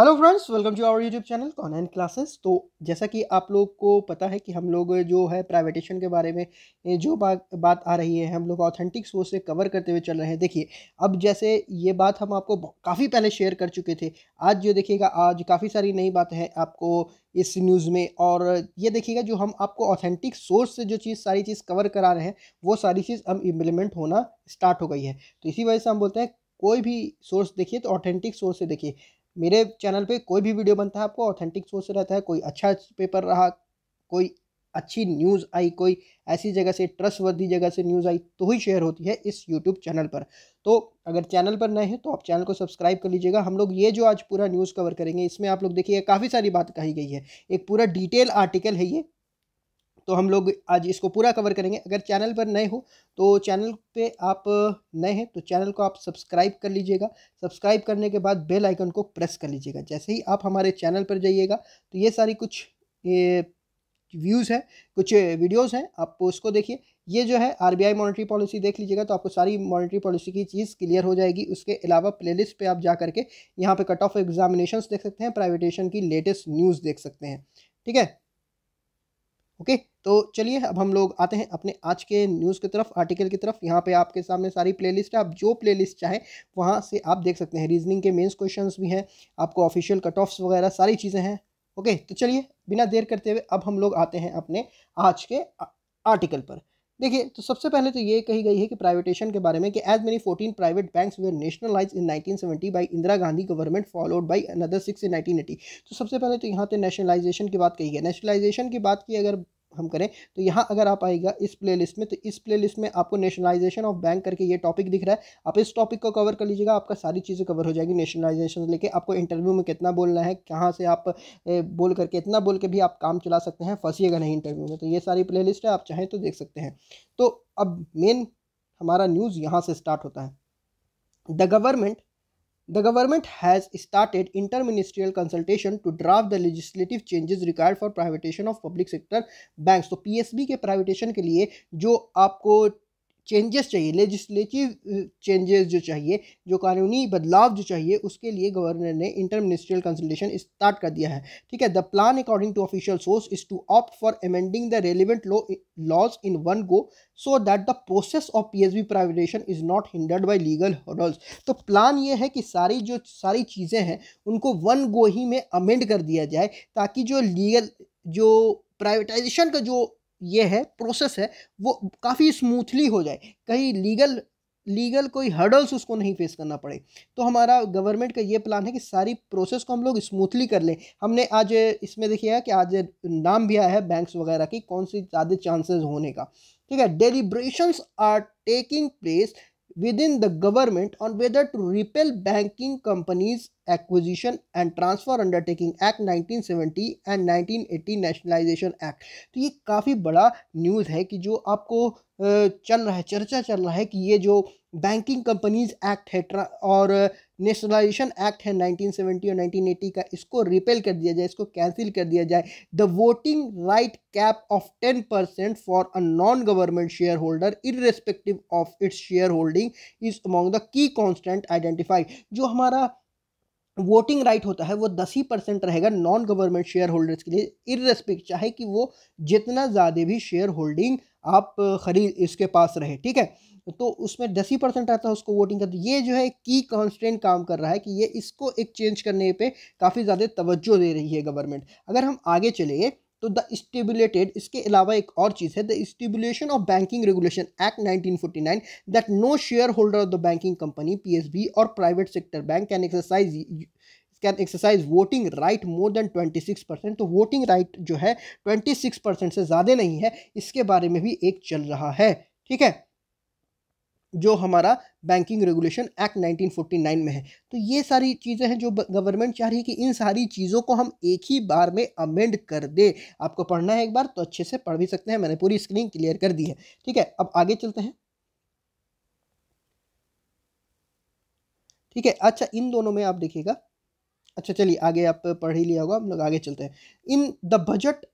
Hello friends welcome to our YouTube channel online classes तो जैसा कि आप लोग को पता है कि हम लोग जो है प्राइवेटेशन के बारे में जो बात बात आ रही है हम लोग ऑथेंटिक सोर्स से कवर करते हुए चल रहे हैं देखिए अब जैसे ये बात हम आपको काफ़ी पहले शेयर कर चुके थे आज जो देखिएगा आज काफ़ी सारी नई बातें हैं आपको इस न्यूज़ में और ये देखिएगा जो हम आपको ऑथेंटिक सोर्स से जो चीज़ सारी चीज़ कवर करा रहे हैं वो सारी चीज़ अब इम्प्लीमेंट होना स्टार्ट हो गई है तो इसी वजह से हम बोलते हैं कोई भी सोर्स देखिए तो ऑथेंटिक सोर्स से देखिए मेरे चैनल पे कोई भी वीडियो बनता है आपको ऑथेंटिक सोर्स रहता है कोई अच्छा पेपर रहा कोई अच्छी न्यूज़ आई कोई ऐसी जगह से ट्रस्टवर्दी जगह से न्यूज़ आई तो ही शेयर होती है इस यूट्यूब चैनल पर तो अगर चैनल पर नए हैं तो आप चैनल को सब्सक्राइब कर लीजिएगा हम लोग ये जो आज पूरा न्यूज़ कवर करेंगे इसमें आप लोग देखिए काफ़ी सारी बात कही गई है एक पूरा डिटेल आर्टिकल है ये तो हम लोग आज इसको पूरा कवर करेंगे अगर चैनल पर नए हो तो चैनल पे आप नए हैं तो चैनल को आप सब्सक्राइब कर लीजिएगा सब्सक्राइब करने के बाद बेल आइकन को प्रेस कर लीजिएगा जैसे ही आप हमारे चैनल पर जाइएगा तो ये सारी कुछ ये व्यूज़ हैं कुछ वीडियोस हैं आप उसको देखिए ये जो है आरबीआई मॉनेटरी पॉलिसी देख लीजिएगा तो आपको सारी मॉनेटरी पॉलिसी की चीज़ क्लियर हो जाएगी उसके अलावा प्लेलिस्ट पे आप जा करके यहाँ पे कट ऑफ एग्जामिनेशंस देख सकते हैं प्राइवेटेशन की लेटेस्ट न्यूज़ देख सकते हैं ठीक है ओके तो चलिए अब हम लोग आते हैं अपने आज के न्यूज़ की तरफ आर्टिकल की तरफ यहाँ पे आपके सामने सारी प्लेलिस्ट है आप जो प्लेलिस्ट चाहे वहाँ से आप देख सकते हैं रीजनिंग के मेंस क्वेश्चंस भी हैं आपको ऑफिशियल कट ऑफ्स वगैरह सारी चीज़ें हैं ओके तो चलिए बिना देर करते हुए अब हम लोग आते हैं अपने आज के आर्टिकल पर देखिए तो सबसे पहले तो ये कही गई है कि प्राइवेटेशन के बारे में कि as many fourteen private banks were nationalise in 1970 by Indira Gandhi government followed by another six in 1980 तो सबसे पहले तो यहाँ पे नेशनलाइजेशन की बात कही है नेशनलाइजेशन की बात की अगर हम करें तो यहाँ अगर आप आएगा इस प्लेलिस्ट में तो इस प्लेलिस्ट में आपको नेशनलाइजेशन ऑफ बैंक करके ये टॉपिक दिख रहा है आप इस टॉपिक को कवर कर लीजिएगा आपका सारी चीज़ें कवर हो जाएगी नेशनलाइजेशन लेके आपको इंटरव्यू में कितना बोलना है कहाँ से आप बोल करके इतना बोल के भी आप काम चला सकते हैं फंसीएगा नहीं इंटरव्यू में तो ये सारी प्ले है आप चाहें तो देख सकते हैं तो अब मेन हमारा न्यूज़ यहाँ से स्टार्ट होता है the government The government has started inter-ministerial consultation to draft the legislative changes required for privatization of public sector banks. तो so, पीएसबी के प्राइवेटेशन के लिए जो आपको चेंजेस चाहिए लेजिस्लेटिव चेंजेस uh, जो चाहिए जो कानूनी बदलाव जो चाहिए उसके लिए गवर्नर ने इंटर मिनिस्ट्रियल कंसल्टेशन स्टार्ट कर दिया है ठीक है the plan according to official source is to opt for amending the relevant laws in one go so that the process of P S B privatisation is not hindered by legal hurdles तो plan ये है कि सारी जो सारी चीज़ें हैं उनको वन गो ही में अमेंड कर दिया जाए ताकि जो लीगल जो प्राइवेटाइजेशन का जो ये है प्रोसेस है वो काफ़ी स्मूथली हो जाए कहीं लीगल लीगल कोई हर्डल्स उसको नहीं फेस करना पड़े तो हमारा गवर्नमेंट का ये प्लान है कि सारी प्रोसेस को हम लोग स्मूथली कर लें हमने आज इसमें देखिए कि आज नाम भी आया है बैंक्स वगैरह की कौन सी ज़्यादा चांसेस होने का ठीक है deliberations are taking place within the government on whether to repel banking companies acquisition and transfer undertaking act 1970 and 1980 nationalization act तो ये काफ़ी बड़ा न्यूज़ है कि जो आपको चल रहा है चर्चा चल रहा है कि ये जो बैंकिंग कंपनीज एक्ट है और नेशनलाइजेशन uh, एक्ट है 1970 और 1980 का इसको रिपेल कर दिया जाए इसको कैंसिल कर दिया जाए the voting right cap of 10 percent for a non government share holder irrespective of its share holding is among the key constant identify जो हमारा वोटिंग राइट होता है वो दस ही परसेंट रहेगा नॉन गवर्नमेंट शेयर होल्डर्स के लिए इरेस्पेक्ट चाहे कि वो जितना ज़्यादा भी शेयर होल्डिंग आप खरीद इसके पास रहे ठीक है तो उसमें दस ही परसेंट रहता है उसको वोटिंग का तो ये जो है की कॉन्स्टेंट काम कर रहा है कि ये इसको एक चेंज करने पे काफ़ी ज़्यादा तवज्जो दे रही है गवर्नमेंट अगर हम आगे चले तो द स्टेबुलेटेड इसके अलावा एक और चीज़ है the stipulation of banking regulation act 1949 that no shareholder of the banking company PSB और private sector bank can exercise can exercise voting right more than 26 percent तो वोटिंग राइट right जो है 26 परसेंट से ज़्यादा नहीं है इसके बारे में भी एक चल रहा है ठीक है जो हमारा बैंकिंग रेगुलेशन एक्ट 1949 में है तो ये सारी चीज़ें हैं जो गवर्नमेंट चाह रही है कि इन सारी चीज़ों को हम एक ही बार में अमेंड कर दे आपको पढ़ना है एक बार तो अच्छे से पढ़ भी सकते हैं मैंने पूरी स्क्रीन क्लियर कर दी है ठीक है अब आगे चलते हैं ठीक है अच्छा इन दोनों में आप देखिएगा अच्छा चलिए आगे आप पढ़ ही लिया होगा हम लोग आगे चलते हैं in the budget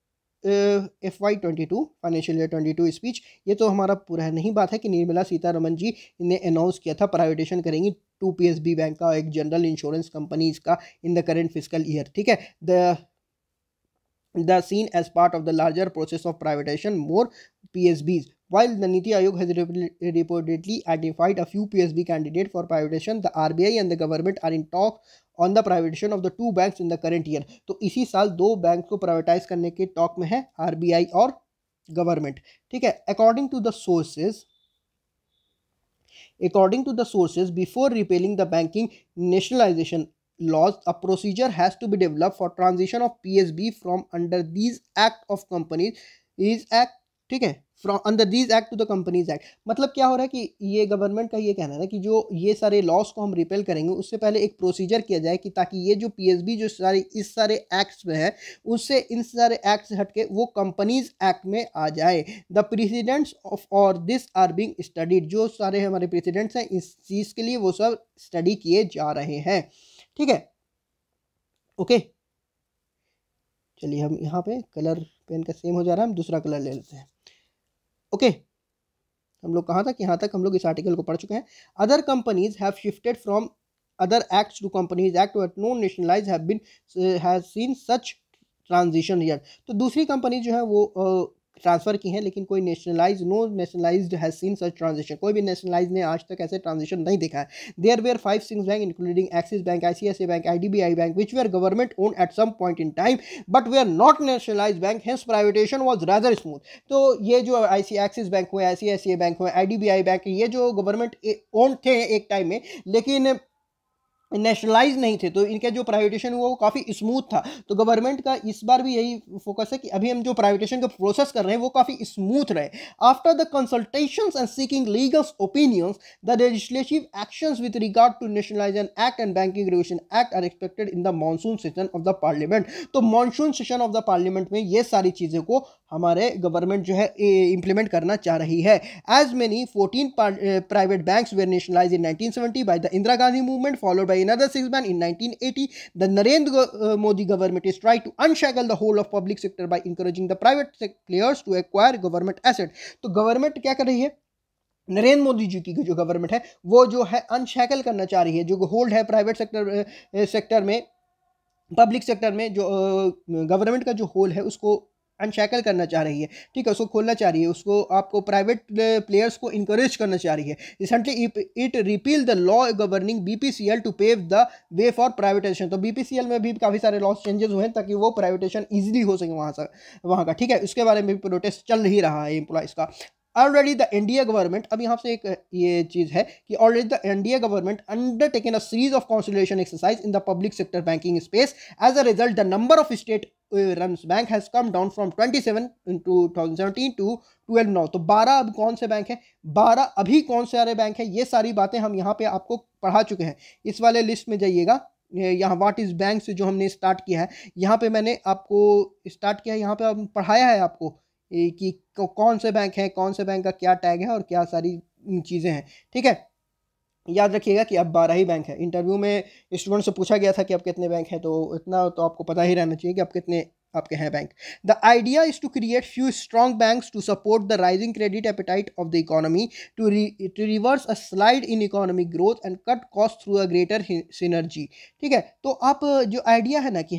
F Y twenty two financial year twenty two speech ये तो हमारा पूरा है नहीं बात है कि निर्मला सीतारमन जी ने अनाउंस किया था प्राइवेटेशन करेंगी two P S B bank का एक जनरल इंश्योरेंस कंपनीज का in the current physical year ठीक है the the seen as part of the larger process of privatization PSBs. While the Niti Aayog has reportedly identified a few PSB candidates for privatization, the RBI and the government are in talk on the privatisation of the two bank in the current year तो इसी साल दो bank को privatise करने के talk में है RBI और गवर्नमेंट ठीक है according to the sources according to the sources before repealing the banking nationalisation laws a procedure has to be developed for transition of psb from under these act of companies is act ठीक है from under these act to the companies act मतलब क्या हो रहा है कि ये government का ये कहना है कि जो ये सारे लॉस को हम रिपेल करेंगे उससे पहले एक प्रोसीजर किया जाए कि ताकि ये जो पीएसबी जो सारे इस सारे एक्ट्स में है उससे इन सारे एक्ट से हटके वो कंपनीज एक्ट में आ जाए द प्रेसिडेंट्स ऑफ और दिस आर बिंग स्टडीड जो सारे हमारे प्रेसिडेंट्स हैं इस चीज़ के लिए वो सब स्टडी किए जा रहे हैं ठीक है ओके चलिए हम यहाँ पे कलर पेन का सेम हो जा रहा है हम दूसरा कलर ले लेते हैं ओके हम लोग कहाँ तक यहाँ तक हम लोग इस आर्टिकल को पढ़ चुके हैं other companies have shifted from other acts to companies act no nationalise have been has seen such transition year तो दूसरी कंपनी जो है वो uh, ट्रांसफ़र की हैं लेकिन कोई nationalise no nationalise has seen such transaction कोई भी नेशनलाइज ने आज तक ऐसे ट्रांजेक्शन नहीं देखा है there were five six bank including Axis bank I bank I bank which were government owned at some point in time but they are not nationalise bank hence privatisation was rather smooth तो ये जो आई axis bank हुए आई bank हुए आई bank ये जो government on the एक time में लेकिन नेशनलाइज नहीं थे तो इनका जो प्राइवेटेशन हुआ वो काफ़ी स्मूथ था तो गवर्नमेंट का इस बार भी यही फोकस है कि अभी हम जो प्राइवेटेशन का प्रोसेस कर रहे हैं वो काफ़ी स्मूथ रहे after the consultation and seeking legal opinions the legislative action with regard to nationalisation act and banking regulation act are expected in the monsoon session of the parliament तो monsoon session of the parliament में ये सारी चीज़ें को हमारे government जो है implement करना चाह रही है as many fourteen private banks were nationalise in nineteen seventy by the Indira Gandhi movement followed by another six ban in 1980, the Narendra Modi government is trying to unshackle the whole of public sector by encouraging the private sector players to acquire government asset. तो government kya kar rahi hai Narendra Modi ji की जो government है वो जो है अनशैकल करना चाह रही है जो होल्ड है प्राइवेट सेक्टर सेक्टर में पब्लिक सेक्टर में जो गवर्नमेंट का जो होल है उसको अनशैकल करना चाह रही है ठीक है उसको खोलना चाह रही है उसको आपको प्राइवेट प्लेयर्स uh, को इंकरेज करना चाह रही है recently it repeal the law governing BPCL to pave the way for privatisation तो बीपीसीएल में भी काफ़ी सारे लॉस चेंजेस हुए हैं ताकि वो प्राइवेटेशन ईजिली हो सके वहाँ से वहाँ का ठीक है उसके बारे में भी प्रोटेस्ट चल ही रहा है एम्प्लॉयज़ का ऑलरेडी द इंडिया गवर्नमेंट अब यहाँ से एक ये चीज़ है कि already the India government undertaken a series of consolidation exercise in the public sector banking space as a result the number of state run bank has come down from 27 in 2017 to twelve now तो बारह अब कौन से bank हैं बारह अभी कौन से सारे बैंक हैं ये सारी बातें हम यहाँ पे आपको पढ़ा चुके हैं इस वाले लिस्ट में जाइएगा यहाँ वाट इज़ बैंक से जो हमने स्टार्ट किया है यहाँ पे मैंने आपको स्टार्ट किया है यहाँ पे पढ़ाया है आपको कि कौन से बैंक हैं कौन से बैंक का क्या टैग है और क्या सारी चीज़ें हैं ठीक है याद रखिएगा कि अब बारह ही बैंक है इंटरव्यू में स्टूडेंट से पूछा गया था कि अब कितने बैंक हैं तो इतना तो आपको पता ही रहना चाहिए कि अब कितने आपके हैं bank the idea is to create few strong bank to support the rising credit appetite of the economy to to reverse a slide in economic growth and cut cost through a greater synergy ठीक है तो आप जो idea है ना कि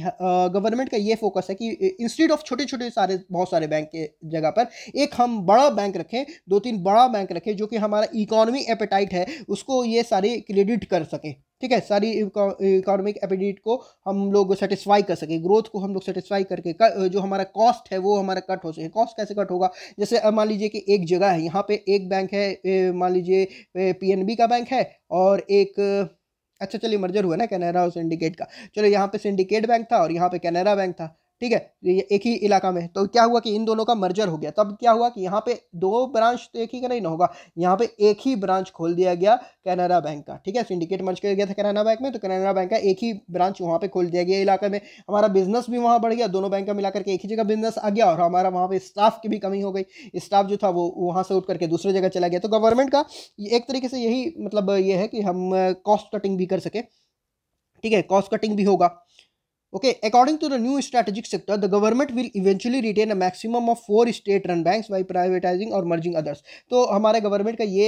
government का ये फोकस है कि इंस्टीट्यूट ऑफ छोटे छोटे सारे बहुत सारे बैंक के जगह पर एक हम बड़ा बैंक रखें दो तीन बड़ा बैंक रखें जो कि हमारा इकोनॉमी एपेटाइट है उसको ये सारे क्रेडिट कर सकें ठीक है सारी इकोनॉमिक एपिडिट को हम लोग सेटिस्फाई कर सकें ग्रोथ को हम लोग सेटिस्फाई करके कर, जो हमारा कॉस्ट है वो हमारा कट हो सके कॉस्ट कैसे कट होगा जैसे मान लीजिए कि एक जगह है यहाँ पे एक बैंक है मान लीजिए पीएनबी का बैंक है और एक अच्छा चलिए मर्जर हुआ ना कैनरा और सिंडिकेट का चलो यहाँ पे सिंडिकेट बैंक था और यहाँ पे कैनरा बैंक था ठीक है एक ही इलाका में तो क्या हुआ कि इन दोनों का मर्जर हो गया तब क्या हुआ कि यहाँ पे दो ब्रांच तो एक ही का नहीं ना होगा यहाँ पे एक ही ब्रांच खोल दिया गया कैनरा बैंक का ठीक है सिंडिकेट मर्ज किया गया था कैनरा बैंक में तो कैनरा बैंक का एक ही ब्रांच वहाँ पे खोल दिया गया इलाके में हमारा बिजनेस भी वहाँ बढ़ गया दोनों बैंक का मिलाकर के एक ही जगह बिजनेस आ गया और हमारा वहाँ पर स्टाफ की भी कमी हो गई स्टाफ जो था वो वहाँ से उठ करके दूसरे जगह चला गया तो गवर्नमेंट का एक तरीके से यही मतलब ये है कि हम कॉस्ट कटिंग भी कर सके ठीक है कॉस्ट कटिंग भी होगा Okay, according to the new strategic sector the government will eventually retain a maximum of four state-run banks by privatizing or merging others. तो हमारे गवर्नमेंट का ये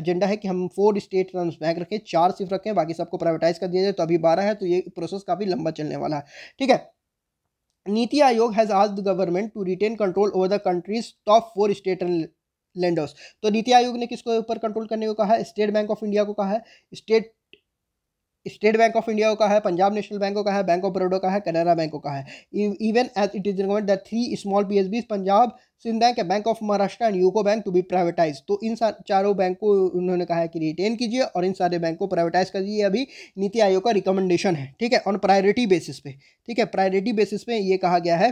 एजेंडा है कि हम फोर स्टेट रन बैंक रखें चार सिर्फ रखें बाकी सबको प्राइवेटाइज कर दिया जाए तो अभी बारह है तो ये प्रोसेस काफ़ी लंबा चलने वाला है ठीक है नीति आयोग हैज़ आज the government to retain control over the country's top four state run lenders तो नीति आयोग ने किसको ऊपर कंट्रोल करने को कहा है स्टेट बैंक ऑफ इंडिया को कहा है state state bank of India का है पंजाब नेशनल बैंक का है बैंक ऑफ बड़ौदा का है कनारा बैंक का है even as it is recommend the three small P S B Punjab Sind bank bank of Maharashtra and UCO bank to be privatise तो इन चारों बैंक को उन्होंने कहा है कि रिटेन कीजिए और इन सारे बैंक को प्राइवेटाइज कर दीजिए अभी नीति आयोग का रिकमेंडेशन है ठीक है ऑन प्रायोरिटी बेसिस पे ठीक है प्रायोरिटी बेसिस पे ये कहा गया है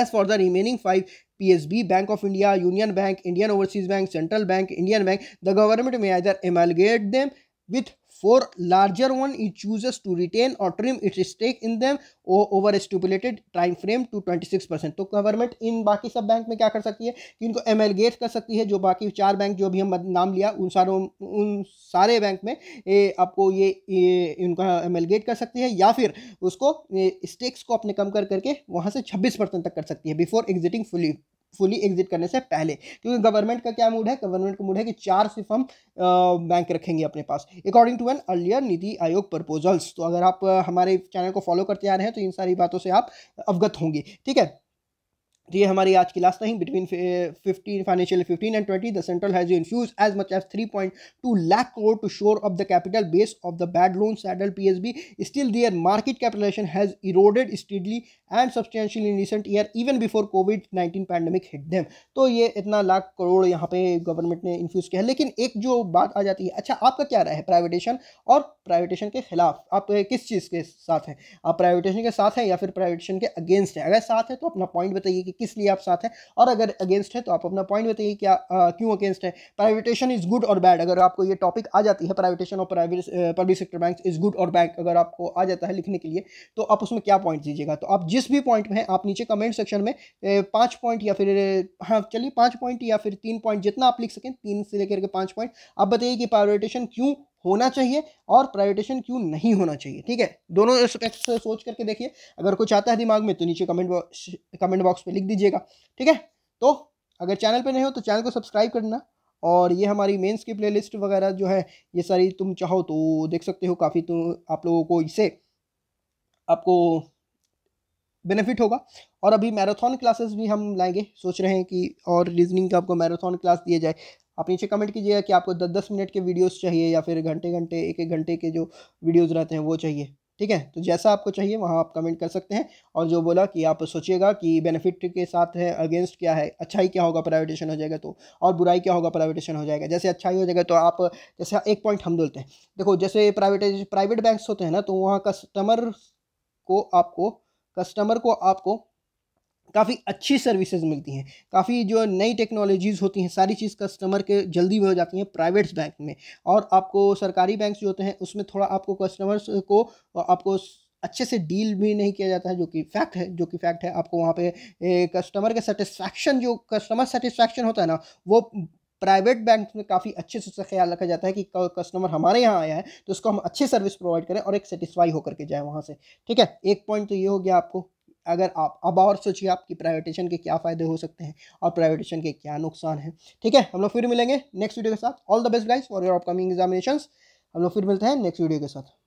as for the remaining five P S B bank of India union bank Indian overseas bank central bank Indian bank the government में either amalgamate them with four larger one it chooses to retain or trim its stake in them over a stipulated time frame to 26 percent तो government इन बाकी सब bank में क्या कर सकती है कि इनको एमएलगेट कर सकती है जो बाकी चार बैंक जो भी हम नाम लिया उन सारों उन सारे बैंक में ए, आपको ये, ये इनका एमएलगेट कर सकती है या फिर उसको स्टेक्स को अपने कम कर करके वहाँ से छब्बीस परसेंट तक कर सकती है before exiting fully fully exit करने से पहले क्योंकि गवर्नमेंट का क्या मूड है गवर्नमेंट का मूड है कि चार सिर्फ हम बैंक रखेंगे अपने पास according to an earlier Niti Aayog proposals तो अगर आप हमारे चैनल को फॉलो करते आ रहे हैं तो इन सारी बातों से आप अवगत होंगे ठीक है तो ये हमारी आज की लास्ट नहीं between fifteen financial fifteen and twenty the central has infuse as much as three point two lakh crore to shore of the capital base of the bad loan saddle P S B still their market capitalisation has eroded steadily and substantial in recent year even before COVID nineteen pandemic hit them तो ये इतना लाख करोड़ यहाँ पे government ने infuse किया है लेकिन एक जो बात आ जाती है अच्छा आपका क्या रहा है प्राइवेटेशन और प्राइवेटेशन के खिलाफ आप किस चीज़ के साथ हैं आप प्राइवेटेशन के साथ हैं या फिर प्राइवेटेशन के अगेंस्ट हैं अगर साथ हैं तो अपना पॉइंट बताइए कि किस लिए आप साथ हैं और अगर अगेंस्ट है तो आप अपना पॉइंट बताइए क्या क्यों अगेंस्ट है प्राइवेटेशन इज़ गुड और बैड अगर आपको ये टॉपिक आ जाती है प्राइवेटेशन और private public sector bank is good और बैड अगर आपको आ जाता है लिखने के लिए तो आप उसमें क्या पॉइंट दीजिएगा तो आप जिस भी पॉइंट में आप नीचे कमेंट सेक्शन में पाँच पॉइंट या फिर हाँ चलिए पाँच पॉइंट या फिर तीन पॉइंट जितना आप लिख सकें तीन से लेकर के पाँच पॉइंट आप बताइए कि प्राइवेटेशन क्यों होना चाहिए और प्राइवेटेशन क्यों नहीं होना चाहिए ठीक है दोनों एस्पेक्ट से सोच करके देखिए अगर कुछ आता है दिमाग में तो नीचे कमेंट बॉक्स कमेंट बॉक्स पे लिख दीजिएगा ठीक है तो अगर चैनल पे नहीं हो तो चैनल को सब्सक्राइब करना और ये हमारी मेंस की प्लेलिस्ट वगैरह जो है ये सारी तुम चाहो तो देख सकते हो काफ़ी तो आप लोगों को इससे आपको बेनिफिट होगा और अभी मैराथन क्लासेस भी हम लाएंगे सोच रहे हैं कि और रीजनिंग का आपको मैराथन क्लास दिए जाए आप नीचे कमेंट कीजिएगा कि आपको दस दस मिनट के वीडियोस चाहिए या फिर घंटे घंटे एक एक घंटे के जो वीडियोस रहते हैं वो चाहिए ठीक है तो जैसा आपको चाहिए वहाँ आप कमेंट कर सकते हैं और जो बोला कि आप सोचिएगा कि बेनिफिट के साथ है अगेंस्ट क्या है अच्छाई क्या होगा प्राइवेटेशन हो जाएगा तो और बुराई क्या होगा प्राइवेटेशन हो जाएगा जैसे अच्छाई हो जाएगा तो आप जैसे एक पॉइंट हम बोलते हैं देखो जैसे प्राइवेट प्राइवेट बैंक्स होते हैं ना तो वहाँ कस्टमर को आपको कस्टमर को आपको काफ़ी अच्छी सर्विसेज मिलती हैं काफ़ी जो नई टेक्नोलॉजीज़ होती हैं सारी चीज़ कस्टमर के जल्दी हो जाती हैं प्राइवेट्स बैंक में और आपको सरकारी बैंक्स जो होते हैं उसमें थोड़ा आपको कस्टमर्स को आपको अच्छे से डील भी नहीं किया जाता है जो कि फैक्ट है जो कि फैक्ट है आपको वहाँ पे कस्टमर के सेटिस्फैक्शन जो कस्टमर सेटिस्फैक्शन होता है ना वो प्राइवेट बैंक में काफ़ी अच्छे से ख्याल रखा जाता है कि कस्टमर हमारे यहाँ आया है तो उसको हम अच्छी सर्विस प्रोवाइड करें और एक सेटिस्फाई होकर के जाए वहाँ से ठीक है एक पॉइंट तो ये हो गया आपको अगर आप अब और सोचिए आपकी प्राइवेटेशन के क्या फ़ायदे हो सकते हैं और प्राइवेटेशन के क्या नुकसान है ठीक है हम लोग फिर मिलेंगे नेक्स्ट वीडियो के साथ all the best guys for your upcoming examination हम लोग फिर मिलते हैं नेक्स्ट वीडियो के साथ